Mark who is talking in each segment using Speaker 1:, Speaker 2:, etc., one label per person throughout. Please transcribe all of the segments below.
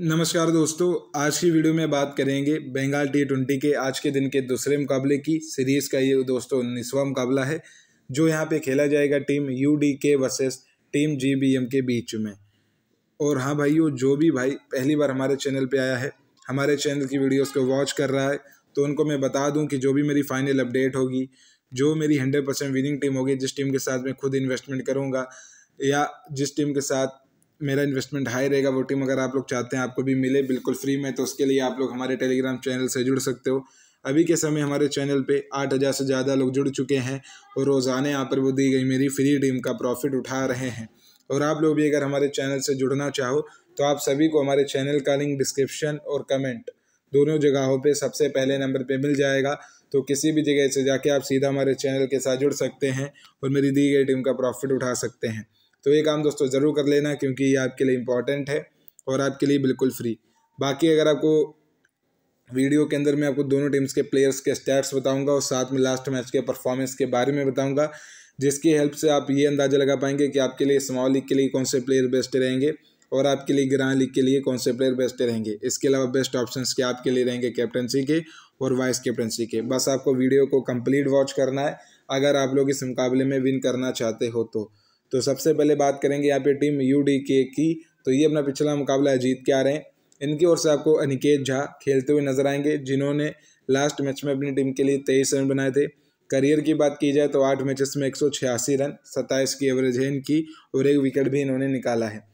Speaker 1: नमस्कार दोस्तों आज की वीडियो में बात करेंगे बंगाल टी ट्वेंटी के आज के दिन के दूसरे मुकाबले की सीरीज़ का ये दोस्तों उन्नीसवा मुकाबला है जो यहाँ पे खेला जाएगा team U D K versus team G B M के बीच में और हाँ भाइयों जो भी भाई पहली बार हमारे चैनल पे आया है हमारे चैनल की वीडियोज़ को वॉच कर रहा है तो उनको मैं बता दूँ कि जो भी मेरी फाइनल अपडेट होगी जो मेरी हंड्रेड परसेंट विनिंग टीम होगी जिस टीम के साथ मैं खुद इन्वेस्टमेंट करूँगा या जिस टीम के साथ मेरा इन्वेस्टमेंट हाई रहेगा वो टीम अगर आप लोग चाहते हैं आपको भी मिले बिल्कुल फ्री में तो उसके लिए आप लोग हमारे टेलीग्राम चैनल से जुड़ सकते हो अभी के समय हमारे चैनल पे आठ हज़ार से ज़्यादा लोग जुड़ चुके हैं और रोज़ाना यहाँ पर वो दी गई मेरी फ्री टीम का प्रॉफिट उठा रहे हैं और आप लोग भी अगर हमारे चैनल से जुड़ना चाहो तो आप सभी को हमारे चैनल का लिंक डिस्क्रिप्शन और कमेंट दोनों जगहों पर सबसे पहले नंबर पर मिल जाएगा तो किसी भी जगह से जाके आप सीधा हमारे चैनल के साथ जुड़ सकते हैं और मेरी दी गई टीम का प्रॉफिट उठा सकते हैं तो ये काम दोस्तों ज़रूर कर लेना क्योंकि ये आपके लिए इम्पॉर्टेंट है और आपके लिए बिल्कुल फ्री बाकी अगर आपको वीडियो के अंदर मैं आपको दोनों टीम्स के प्लेयर्स के स्टैट्स बताऊंगा और साथ में लास्ट मैच के परफॉर्मेंस के बारे में बताऊंगा जिसकी हेल्प से आप ये अंदाज़ा लगा पाएंगे कि आपके लिए स्मॉल लीग के लिए कौन से प्लेयर बेस्ट रहेंगे और आपके लिए ग्रां लीग के लिए कौन से प्लेयर बेस्ट रहेंगे इसके अलावा बेस्ट ऑप्शन के आपके लिए रहेंगे कैप्टनसी के और वाइस कैप्टनसी के बस आपको वीडियो को कम्प्लीट वॉच करना है अगर आप लोग इस मुकाबले में विन करना चाहते हो तो तो सबसे पहले बात करेंगे यहाँ पे टीम यू डी के की तो ये अपना पिछला मुकाबला जीत के आ रहे हैं इनकी ओर से आपको अनिकेत झा खेलते हुए नजर आएंगे जिन्होंने लास्ट मैच में अपनी टीम के लिए तेईस रन बनाए थे करियर की बात की जाए तो आठ मैचेस में एक रन सत्ताईस की एवरेज है इनकी और एक विकेट भी इन्होंने निकाला है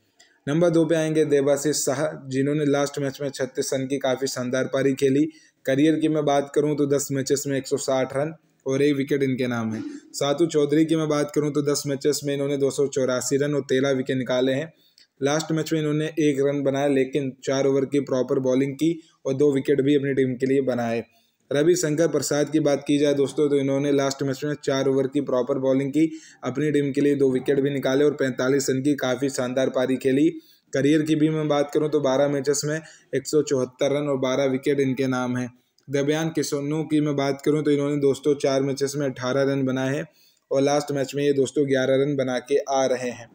Speaker 1: नंबर दो पे आएंगे देवाशीष शाह जिन्होंने लास्ट मैच में छत्तीस रन की काफ़ी शानदार पारी खेली करियर की मैं बात करूं तो दस मैचेस में 160 रन और एक विकेट इनके नाम है सातु चौधरी की मैं बात करूँ तो दस मैचेस में इन्होंने दो रन और तेरह विकेट निकाले हैं लास्ट मैच में इन्होंने एक रन बनाया लेकिन चार ओवर की प्रॉपर बॉलिंग की और दो विकेट भी अपनी टीम के लिए बनाए रवि शंकर प्रसाद की बात की जाए दोस्तों तो इन्होंने लास्ट मैच में चार ओवर की प्रॉपर बॉलिंग की अपनी टीम के लिए दो विकेट भी निकाले और 45 रन की काफ़ी शानदार पारी खेली करियर की भी मैं बात करूं तो 12 मैचेस में एक रन और 12 विकेट इनके नाम हैं दबियान किसनों की मैं बात करूं तो इन्होंने दोस्तों चार मैचेस में अट्ठारह रन बनाए हैं और लास्ट मैच में ये दोस्तों ग्यारह रन बना के आ रहे हैं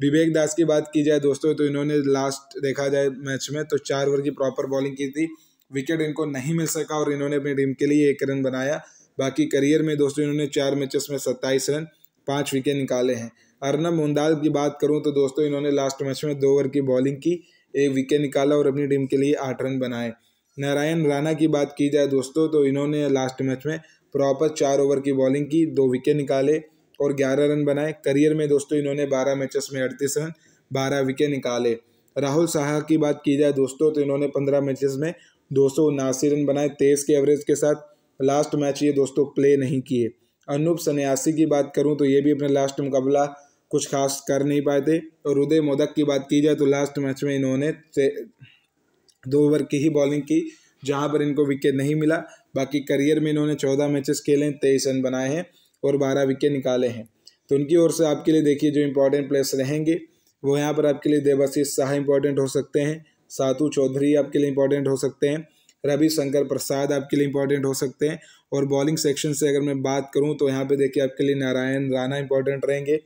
Speaker 1: विवेक दास की बात की जाए दोस्तों तो इन्होंने लास्ट देखा जाए मैच में तो चार ओवर की प्रॉपर बॉलिंग की थी विकेट इनको नहीं मिल सका और इन्होंने अपनी टीम के लिए एक रन बनाया बाकी करियर में दोस्तों इन्होंने चार मैचेस में सत्ताईस रन पाँच विकेट निकाले हैं अर्नब मुंदाल की बात करूँ तो दोस्तों इन्होंने लास्ट मैच में दो ओवर की बॉलिंग की एक विकेट निकाला और अपनी टीम के लिए आठ रन बनाए नारायण राणा की बात की जाए दोस्तों तो इन्होंने लास्ट मैच में प्रॉपर चार ओवर की बॉलिंग की दो विकेट निकाले और ग्यारह रन बनाए करियर में दोस्तों इन्होंने बारह मैचेस में अड़तीस रन बारह विकेट निकाले राहुल साहा की बात की जाए दोस्तों तो इन्होंने पंद्रह मैचेस में दो रन बनाए तेईस के एवरेज के साथ लास्ट मैच ये दोस्तों प्ले नहीं किए अनूप सन्यासी की बात करूँ तो ये भी अपना लास्ट मुकाबला कुछ खास कर नहीं पाए थे और उदय मोदक की बात की जाए तो लास्ट मैच में इन्होंने दो ओवर की ही बॉलिंग की जहाँ पर इनको विकेट नहीं मिला बाकी करियर में इन्होंने चौदह मैचेस खेले हैं तेईस रन बनाए हैं और बारह विकेट निकाले हैं तो उनकी ओर से आपके लिए देखिए जो इम्पोर्टेंट प्लेयर्स रहेंगे वो यहाँ पर आपके लिए देवाशीष शाह इंपॉर्टेंट हो सकते हैं सातू चौधरी आपके लिए इंपॉर्टेंट हो सकते हैं रवि शंकर प्रसाद आपके लिए इंपॉर्टेंट हो सकते हैं और बॉलिंग सेक्शन से अगर मैं बात करूँ तो यहाँ पर देखिए आपके लिए नारायण राणा इम्पॉर्टेंट रहेंगे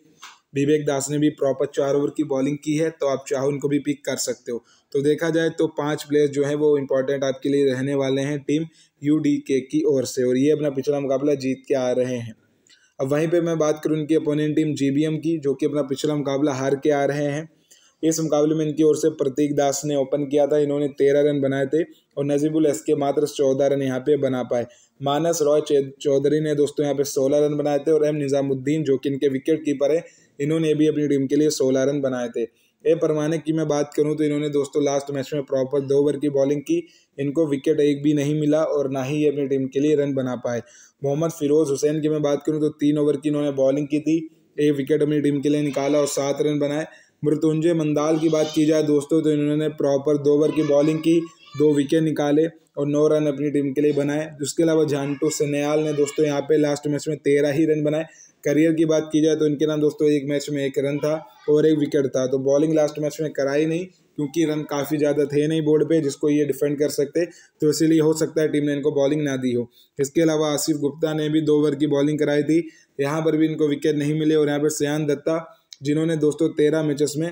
Speaker 1: विवेक दास ने भी प्रॉपर चार ओवर की बॉलिंग की है तो आप चाहो उनको भी पिक कर सकते हो तो देखा जाए तो पांच प्लेयर जो हैं वो इम्पोर्टेंट आपके लिए रहने वाले हैं टीम यू की ओर से और ये अपना पिछला मुकाबला जीत के आ रहे हैं अब वहीं पे मैं बात करूँ इनकी अपोनेंट टीम एम की जो कि अपना पिछला मुकाबला हार के आ रहे हैं इस मुकाबले में इनकी ओर से प्रतीक दास ने ओपन किया था इन्होंने तेरह रन बनाए थे और नजीबुल एस के मात्र चौदह रन यहाँ पे बना पाए मानस रॉय चौधरी ने दोस्तों यहाँ पे सोलह रन बनाए थे और एम निज़ामुद्दीन जो कि इनके विकेट कीपर है इन्होंने भी अपनी टीम के लिए सोलह रन बनाए थे ए परमाने की मैं बात करूं तो इन्होंने दोस्तों लास्ट मैच में प्रॉपर दो ओवर की बॉलिंग की इनको विकेट एक भी नहीं मिला और ना ही ये अपनी टीम के लिए रन बना पाए मोहम्मद फिरोज़ हुसैन की मैं बात करूँ तो तीन ओवर की इन्होंने बॉलिंग की थी एक विकेट अपनी टीम के लिए निकाला और सात रन बनाए मृत्युंजय मंदाल की बात की जाए दोस्तों तो इन्होंने प्रॉपर दो ओवर की बॉलिंग की दो विकेट निकाले और नौ रन अपनी टीम के लिए बनाए उसके अलावा झांटू सन्याल ने दोस्तों यहाँ पे लास्ट मैच में तेरह ही रन बनाए करियर की बात की जाए तो इनके नाम दोस्तों एक मैच में एक रन था और एक विकेट था तो बॉलिंग लास्ट मैच में कराई नहीं क्योंकि रन काफ़ी ज़्यादा थे नहीं बोर्ड पे जिसको ये डिफेंड कर सकते तो इसीलिए हो सकता है टीम ने इनको बॉलिंग ना दी हो इसके अलावा आसिफ गुप्ता ने भी दो ओवर की बॉलिंग कराई थी यहाँ पर भी इनको विकेट नहीं मिले और यहाँ पर सयान दत्ता जिन्होंने दोस्तों तेरह मैचेस में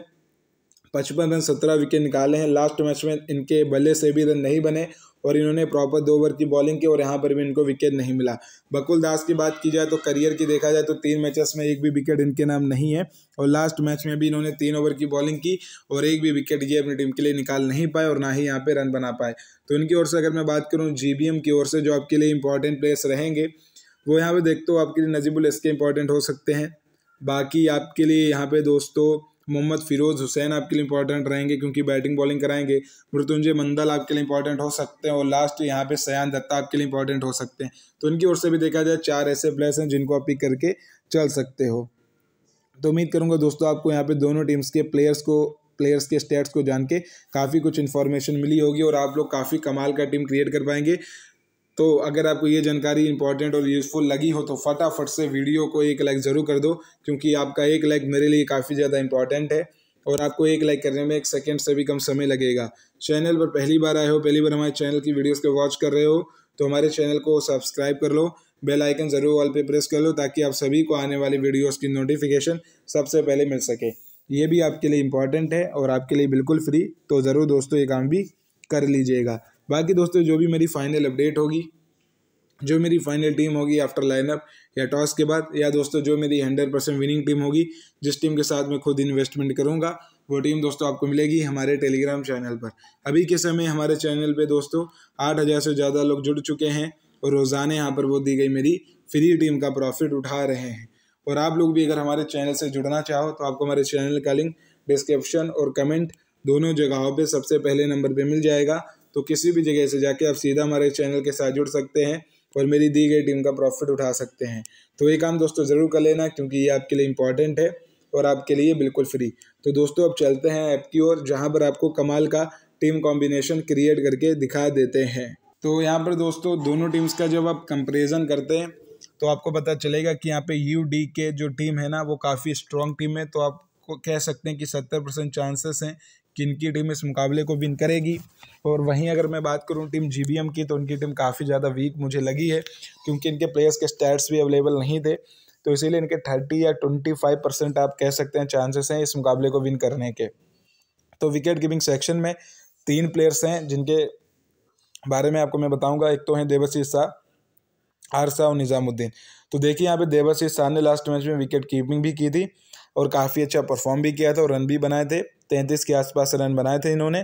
Speaker 1: पचपन रन सत्रह विकेट निकाले हैं लास्ट मैच में इनके बल्ले से भी रन नहीं बने और इन्होंने प्रॉपर दो ओवर की बॉलिंग की और यहाँ पर भी इनको विकेट नहीं मिला बकुल दास की बात की जाए तो करियर की देखा जाए तो तीन मैचेस में एक भी विकेट इनके नाम नहीं है और लास्ट मैच में भी इन्होंने तीन ओवर की बॉलिंग की और एक भी विकेट ये अपनी टीम के लिए निकाल नहीं पाए और ना ही यहाँ पर रन बना पाए तो इनकी ओर से अगर मैं बात करूँ जी की ओर से जो आपके लिए इंपॉर्टेंट प्लेयर्स रहेंगे वो यहाँ पर देखते हो आपके लिए नजीबुल इसके इंपॉर्टेंट हो सकते हैं बाकी आपके लिए यहाँ पे दोस्तों मोहम्मद फिरोज़ हुसैन आपके लिए इंपॉर्टेंट रहेंगे क्योंकि बैटिंग बॉलिंग कराएंगे मृत्युंजय मंदल आपके लिए इंपॉर्टेंट हो सकते हैं और लास्ट यहाँ पे सयान दत्ता आपके लिए इंपॉर्टेंट हो सकते हैं तो उनकी ओर से भी देखा जाए चार ऐसे प्लेयर्स हैं जिनको आप पिक करके चल सकते हो तो उम्मीद करूँगा दोस्तों आपको यहाँ पर दोनों टीम्स के प्लेयर्स को प्लेयर्स के स्टेट्स को जान के काफ़ी कुछ इन्फॉर्मेशन मिली होगी और आप लोग काफ़ी कमाल का टीम क्रिएट कर पाएंगे तो अगर आपको ये जानकारी इंपॉर्टेंट और यूज़फुल लगी हो तो फटाफट से वीडियो को एक लाइक ज़रूर कर दो क्योंकि आपका एक लाइक मेरे लिए काफ़ी ज़्यादा इंपॉर्टेंट है और आपको एक लाइक करने में एक सेकंड से भी कम समय लगेगा चैनल पर पहली बार आए हो पहली बार हमारे चैनल की वीडियोस को वॉच कर रहे हो तो हमारे चैनल को सब्सक्राइब कर लो बेल आइकन ज़रूर ऑल पे प्रेस कर लो ताकि आप सभी को आने वाली वीडियोस की नोटिफिकेशन सबसे पहले मिल सके ये भी आपके लिए इम्पॉर्टेंट है और आपके लिए बिल्कुल फ्री तो ज़रूर दोस्तों ये काम भी कर लीजिएगा बाकी दोस्तों जो भी मेरी फाइनल अपडेट होगी जो मेरी फाइनल टीम होगी आफ्टर लाइनअप या टॉस के बाद या दोस्तों जो मेरी हंड्रेड परसेंट विनिंग टीम होगी जिस टीम के साथ मैं खुद इन्वेस्टमेंट करूँगा वो टीम दोस्तों आपको मिलेगी हमारे टेलीग्राम चैनल पर अभी के समय हमारे चैनल पे दोस्तों आठ हज़ार से ज़्यादा लोग जुड़ चुके हैं और रोज़ाना यहाँ पर वो दी गई मेरी फ्री टीम का प्रॉफिट उठा रहे हैं और आप लोग भी अगर हमारे चैनल से जुड़ना चाहो तो आपको हमारे चैनल का लिंक डिस्क्रिप्शन और कमेंट दोनों जगहों पे सबसे पहले नंबर पे मिल जाएगा तो किसी भी जगह से जाके आप सीधा हमारे चैनल के साथ जुड़ सकते हैं और मेरी दी गई टीम का प्रॉफिट उठा सकते हैं तो ये काम दोस्तों ज़रूर कर लेना क्योंकि ये आपके लिए इंपॉर्टेंट है और आपके लिए बिल्कुल फ्री तो दोस्तों अब चलते हैं ऐप की ओर जहाँ पर आपको कमाल का टीम कॉम्बिनेशन क्रिएट करके दिखा देते हैं तो यहाँ पर दोस्तों दोनों टीम्स का जब आप कंपेरिजन करते हैं तो आपको पता चलेगा कि यहाँ पे यू डी के जो टीम है ना वो काफ़ी स्ट्रॉन्ग टीम है तो आप कह सकते हैं कि सत्तर परसेंट चांसेस हैं कि इनकी टीम इस मुकाबले को विन करेगी और वहीं अगर मैं बात करूं टीम जीबीएम की तो उनकी टीम काफ़ी ज़्यादा वीक मुझे लगी है क्योंकि इनके प्लेयर्स के स्टैट्स भी अवेलेबल नहीं थे तो इसीलिए इनके थर्टी या ट्वेंटी फाइव परसेंट आप कह सकते हैं चांसेस हैं इस मुकाबले को विन करने के तो विकेट गिविंग सेक्शन में तीन प्लेयर्स हैं जिनके बारे में आपको मैं बताऊंगा एक तो हैं देवसी शाह आरसा और निज़ामुद्दीन तो देखिए यहाँ पे देवाशीष शाह ने लास्ट मैच में विकेट कीपिंग भी की थी और काफ़ी अच्छा परफॉर्म भी किया था और रन भी बनाए थे तैंतीस के आसपास रन बनाए थे इन्होंने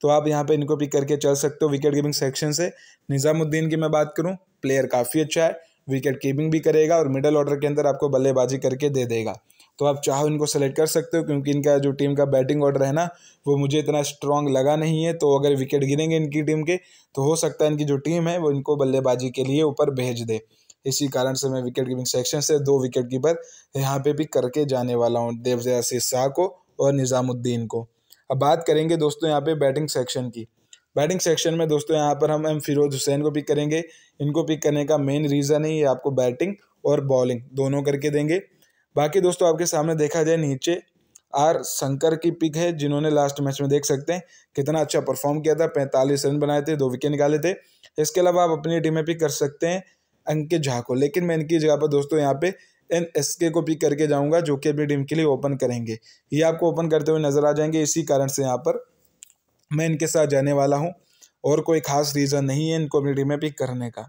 Speaker 1: तो आप यहाँ पे इनको पिक करके चल सकते हो विकेट कीपिंग सेक्शन से निज़ामुद्दीन की मैं बात करूँ प्लेयर काफ़ी अच्छा है विकेट कीपिंग भी करेगा और मिडल ऑर्डर के अंदर आपको बल्लेबाजी करके दे देगा तो आप चाहो इनको सेलेक्ट कर सकते हो क्योंकि इनका जो टीम का बैटिंग ऑर्डर है ना वो मुझे इतना स्ट्रांग लगा नहीं है तो अगर विकेट गिरेंगे इनकी टीम के तो हो सकता है इनकी जो टीम है वो इनको बल्लेबाजी के लिए ऊपर भेज दे इसी कारण से मैं विकेट कीपिंग सेक्शन से दो विकेट कीपर यहाँ पे भी करके जाने वाला हूँ देवजया सिर शाह को और निज़ामुद्दीन को अब बात करेंगे दोस्तों यहाँ पे बैटिंग सेक्शन की बैटिंग सेक्शन में दोस्तों यहाँ पर हम एम फिरोज हुसैन को पिक करेंगे इनको पिक करने का मेन रीज़न ही आपको बैटिंग और बॉलिंग दोनों करके देंगे बाकी दोस्तों आपके सामने देखा जाए नीचे आर शंकर की पिक है जिन्होंने लास्ट मैच में देख सकते हैं कितना अच्छा परफॉर्म किया था पैंतालीस रन बनाए थे दो विकेट निकाले थे इसके अलावा आप अपनी टीम में पिक कर सकते हैं अंकित झा को लेकिन मैं इनकी जगह पर दोस्तों यहाँ पे एन एस के को पिक करके जाऊँगा जो कि अपनी टीम के लिए ओपन करेंगे ये आपको ओपन करते हुए नज़र आ जाएंगे इसी कारण से यहाँ पर मैं इनके साथ जाने वाला हूँ और कोई खास रीज़न नहीं है इनको अपनी टीम में पिक करने का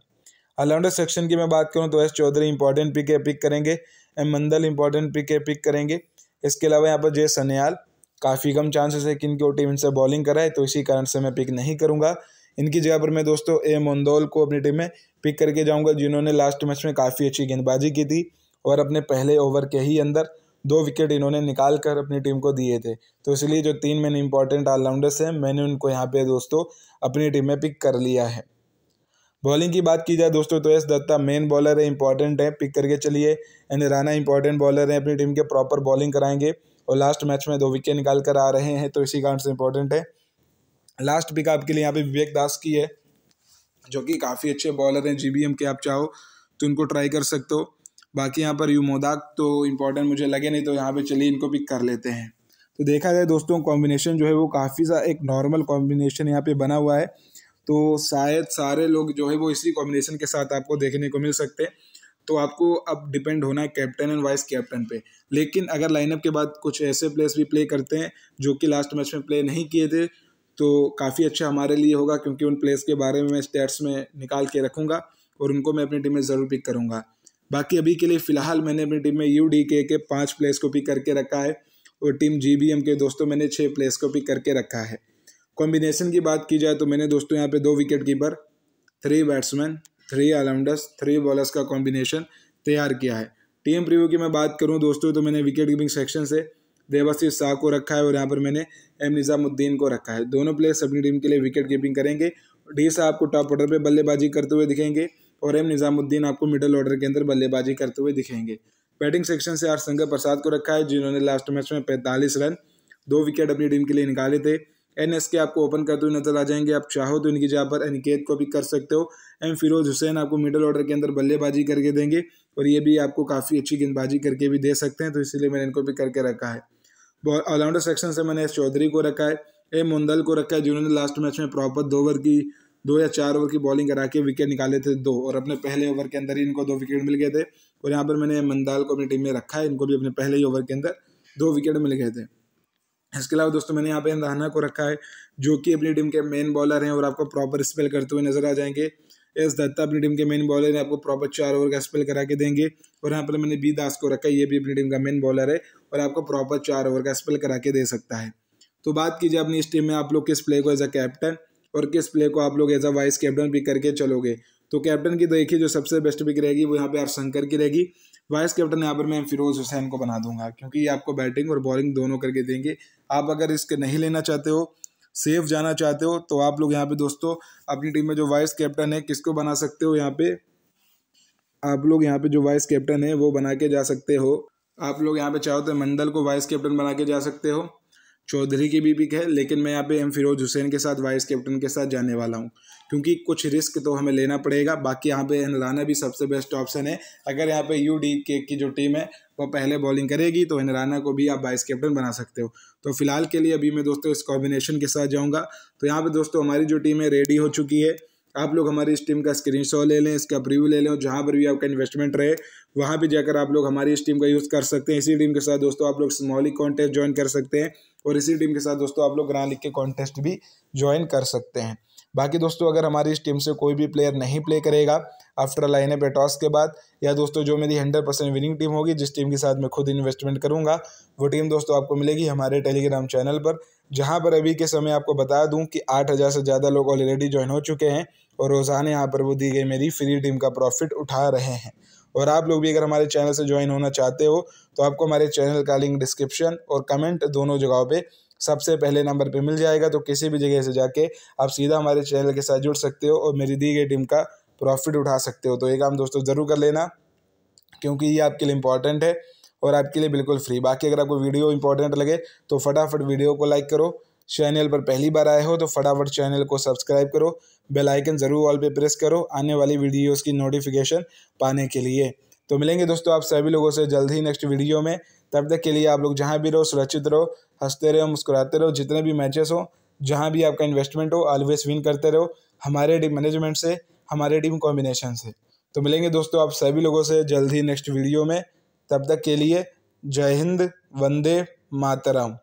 Speaker 1: ऑलराउंडर सेक्शन की मैं बात करूँ तो एस चौधरी इंपॉर्टेंट पिक है पिक करेंगे एम मंदल इंपॉर्टेंट पिक है पिक करेंगे इसके अलावा यहाँ पर जय सन्याल काफ़ी कम चांसेस है कि इनकी टीम इनसे बॉलिंग कराए तो इसी कारण से मैं पिक नहीं करूँगा इनकी जगह पर मैं दोस्तों ए मोन्दोल को अपनी टीम में पिक करके जाऊंगा जिन्होंने लास्ट मैच में काफ़ी अच्छी गेंदबाजी की थी और अपने पहले ओवर के ही अंदर दो विकेट इन्होंने निकाल कर अपनी टीम को दिए थे तो इसलिए जो तीन मैन इंपॉर्टेंट ऑलराउंडर्स हैं मैंने उनको यहाँ पे दोस्तों अपनी टीम में पिक कर लिया है बॉलिंग की बात की जाए दोस्तों तो एस दत्ता मेन बॉलर है इंपॉर्टेंट है पिक करके चलिए एंड राना इंपॉर्टेंट बॉलर है अपनी टीम के प्रॉपर बॉलिंग कराएंगे और लास्ट मैच में दो विकेट निकाल कर आ रहे हैं तो इसी कारण से इंपॉर्टेंट है लास्ट पिक आपके लिए यहाँ पे विवेक दास की है जो कि काफ़ी अच्छे बॉलर हैं जीबीएम के आप चाहो तो इनको ट्राई कर सकते हो बाकी यहाँ पर यू मोदाक तो इम्पोर्टेंट मुझे लगे नहीं तो यहाँ पे चलिए इनको पिक कर लेते हैं तो देखा जाए दोस्तों कॉम्बिनेशन जो है वो काफ़ी सा एक नॉर्मल कॉम्बिनेशन यहाँ पे बना हुआ है तो शायद सारे लोग जो है वो इसी कॉम्बिनेशन के साथ आपको देखने को मिल सकते हैं तो आपको अब डिपेंड होना है कैप्टन एंड वाइस कैप्टन पे लेकिन अगर लाइनअप के बाद कुछ ऐसे प्लेयर्स भी प्ले करते हैं जो कि लास्ट मैच में प्ले नहीं किए थे तो काफ़ी अच्छा हमारे लिए होगा क्योंकि उन प्लेयर्स के बारे में मैं स्टेट्स में निकाल के रखूँगा और उनको मैं अपनी टीम में ज़रूर पिक करूँगा बाकी अभी के लिए फ़िलहाल मैंने अपनी टीम में यू डी के के पाँच प्लेयर्स को पिक करके रखा है और टीम जी बी एम के दोस्तों मैंने छः प्लेयर्स को पिक करके रखा है कॉम्बिनेशन की बात की जाए तो मैंने दोस्तों यहाँ पे दो wicket keeper three batsman three allrounders three bowlers का कॉम्बिनेशन तैयार किया है टीम प्रिव्यू की मैं बात करूँ दोस्तों तो मैंने विकेट कीपिंग सेक्शन से देवासी शाह को रखा है और यहाँ पर मैंने एम निज़ामुद्दीन को रखा है दोनों प्लेयर्स अपनी टीम के लिए विकेट कीपिंग करेंगे डी साहब आपको टॉप ऑर्डर पर बल्लेबाजी करते हुए दिखेंगे और एम निज़ामुद्दीन आपको मिडल ऑर्डर के अंदर बल्लेबाजी करते हुए दिखेंगे बैटिंग सेक्शन से आर शंकर प्रसाद को रखा है जिन्होंने लास्ट मैच में पैंतालीस रन दो विकेट अपनी टीम के लिए निकाले थे एन एस के आपको ओपन करते हुए नजर आ जाएंगे आप चाहो तो इनकी जगह पर अनिकेत को भी कर सकते हो एम फिरोज हुसैन आपको मिडल ऑर्डर के अंदर बल्लेबाजी करके देंगे और ये भी आपको काफ़ी अच्छी गेंदबाजी करके भी दे सकते हैं तो इसीलिए मैंने इनको भी करके रखा है ऑलराउंडर सेक्शन से मैंने एस चौधरी को रखा है ए मुंदल को रखा है जिन्होंने लास्ट मैच में प्रॉपर दो ओवर की दो या चार ओवर की बॉलिंग करा के विकेट निकाले थे दो और अपने पहले ओवर के अंदर ही इनको दो विकेट मिल गए थे और यहाँ पर मैंने मंदाल को अपनी टीम में रखा है इनको भी अपने पहले ही ओवर के अंदर दो विकेट मिल गए थे इसके अलावा दोस्तों मैंने यहाँ पे रहाना को रखा है जो कि अपनी टीम के मेन बॉलर हैं और आपको प्रॉपर स्पेल करते हुए नजर आ जाएंगे एस दत्ता अपनी टीम के मेन बॉलर है आपको प्रॉपर चार ओवर का स्पेल करा के देंगे और यहाँ पर मैंने बी दास को रखा है ये भी अपनी टीम का मेन बॉलर है और आपको प्रॉपर चार ओवर का स्पेल करा के दे सकता है तो बात कीजिए अपनी इस टीम में आप लोग किस प्ले को एज अ कैप्टन और किस प्ले को आप लोग as a vice captain pick करके चलोगे तो कैप्टन की देखिए जो सबसे बेस्ट पिक रहेगी वो यहाँ पे शंकर की रहेगी वाइस कैप्टन यहाँ पर मैं फिरोज हुसैन को बना दूंगा क्योंकि ये आपको बैटिंग और बॉलिंग दोनों करके देंगे आप अगर रिस्क नहीं लेना चाहते हो सेफ जाना चाहते हो तो आप लोग यहाँ पे दोस्तों अपनी टीम में जो वाइस कैप्टन है किसको बना सकते हो यहाँ पे आप लोग यहाँ पे जो वाइस कैप्टन है वो बना के जा सकते हो आप लोग यहाँ पे चाहो तो मंडल को वाइस कैप्टन बना के जा सकते हो चौधरी की भी पिक है लेकिन मैं यहाँ पे एम फिरोज हुसैन के साथ वाइस कैप्टन के साथ जाने वाला हूँ क्योंकि कुछ रिस्क तो हमें लेना पड़ेगा बाकी यहाँ पे हिंदराना भी सबसे बेस्ट ऑप्शन है अगर यहाँ पे यू डी के की जो टीम है वह पहले बॉलिंग करेगी तो हिंदराना को भी आप वाइस कैप्टन बना सकते हो तो फिलहाल के लिए अभी मैं दोस्तों इस कॉम्बिनेशन के साथ जाऊँगा तो यहाँ पर दोस्तों हमारी जो टीम है रेडी हो चुकी है आप लोग हमारी इस टीम का स्क्रीन ले लें इसका प्रिव्यू ले लें जहाँ पर भी आपका इन्वेस्टमेंट रहे वहाँ भी जाकर आप लोग हमारी इस टीम का यूज़ कर सकते हैं इसी टीम के साथ दोस्तों आप लोग स्मॉली कॉन्टेस्ट ज्वाइन कर सकते हैं और इसी टीम के साथ दोस्तों आप लोग ग्रां लिख के कॉन्टेस्ट भी ज्वाइन कर सकते हैं बाकी दोस्तों अगर हमारी इस टीम से कोई भी प्लेयर नहीं प्ले करेगा आफ्टर लाइन पे टॉस के बाद या दोस्तों जो मेरी हंड्रेड परसेंट विनिंग टीम होगी जिस टीम के साथ मैं खुद इन्वेस्टमेंट करूँगा वो टीम दोस्तों आपको मिलेगी हमारे टेलीग्राम चैनल पर जहाँ पर अभी के समय आपको बता दूँ कि आठ हज़ार से ज़्यादा लोग ऑलरेडी ज्वाइन हो चुके हैं और रोज़ाना यहाँ पर वो दी गई मेरी फ्री टीम का प्रॉफिट उठा रहे हैं और आप लोग भी अगर हमारे चैनल से ज्वाइन होना चाहते हो तो आपको हमारे चैनल का लिंक डिस्क्रिप्शन और कमेंट दोनों जगहों पे सबसे पहले नंबर पर मिल जाएगा तो किसी भी जगह से जाके आप सीधा हमारे चैनल के साथ जुड़ सकते हो और मेरी दी गई टीम का प्रॉफिट उठा सकते हो तो ये काम दोस्तों ज़रूर कर लेना क्योंकि ये आपके लिए इंपॉर्टेंट है और आपके लिए बिल्कुल फ्री बाकी अगर आपको वीडियो इंपॉर्टेंट लगे तो फटाफट वीडियो को लाइक करो चैनल पर पहली बार आए हो तो फटाफट चैनल को सब्सक्राइब करो बेल आइकन ज़रूर ऑल पे प्रेस करो आने वाली वीडियोस की नोटिफिकेशन पाने के लिए तो मिलेंगे दोस्तों आप सभी लोगों से जल्द ही नेक्स्ट वीडियो में तब तक के लिए आप लोग जहाँ भी रहो सुरक्षित रहो हंसते रहो मुस्कुराते रहो जितने भी मैचेस हो जहाँ भी आपका इन्वेस्टमेंट हो ऑलवेज विन करते रहो हमारे टीम मैनेजमेंट से हमारे टीम कॉम्बिनेशन से तो मिलेंगे दोस्तों आप सभी लोगों से जल्द ही नेक्स्ट वीडियो में तब तक के लिए जय हिंद वंदे मातरम